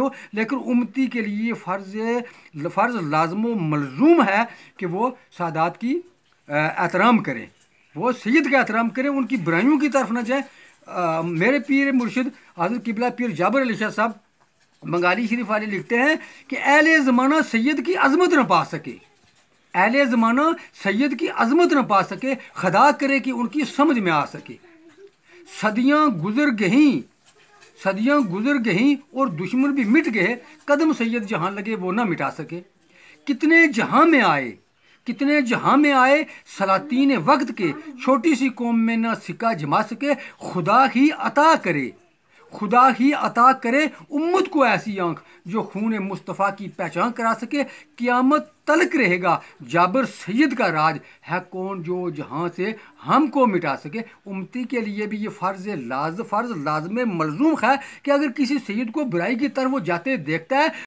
ہو لیکن امتی کے لیے فرض فرض لازم و ملزوم ہے کہ وہ سادات کی احترام کریں وہ سید کا احترام کریں ان کی برائیوں کی طرف نہ جائیں میرے پیر مرشد حضرت قبلہ پیر جابر علی شاہ صاحب بنگالی شریف والے لکھتے ہیں کہ اہل زمانہ سید کی عظمت نہ پا سکے اہل زمانہ سید کی عظمت نہ پا سکے خدا کرے کہ ان کی سمجھ میں آ سکے صدیاں گزر گئیں صدیاں گزر گئیں اور دشمن بھی مٹ گئے قدم سید جہاں لگے وہ نہ مٹا سکے کتنے جہاں میں آئے کتنے جہاں میں آئے سلاطین وقت کے چھوٹی سی قوم میں نہ سکہ جما سکے خدا ہی عطا کرے خدا ہی عطا کرے امت کو ایسی آنکھ جو خون مصطفیٰ کی پہچان کرا سکے قیامت تلک رہے گا جابر سید کا راج ہے کون جو جہاں سے ہم کو مٹا سکے امتی کے لیے بھی یہ فرض لازم فرض لازم ملزوم ہے کہ اگر کسی سید کو برائی کی طرف وہ جاتے دیکھتا ہے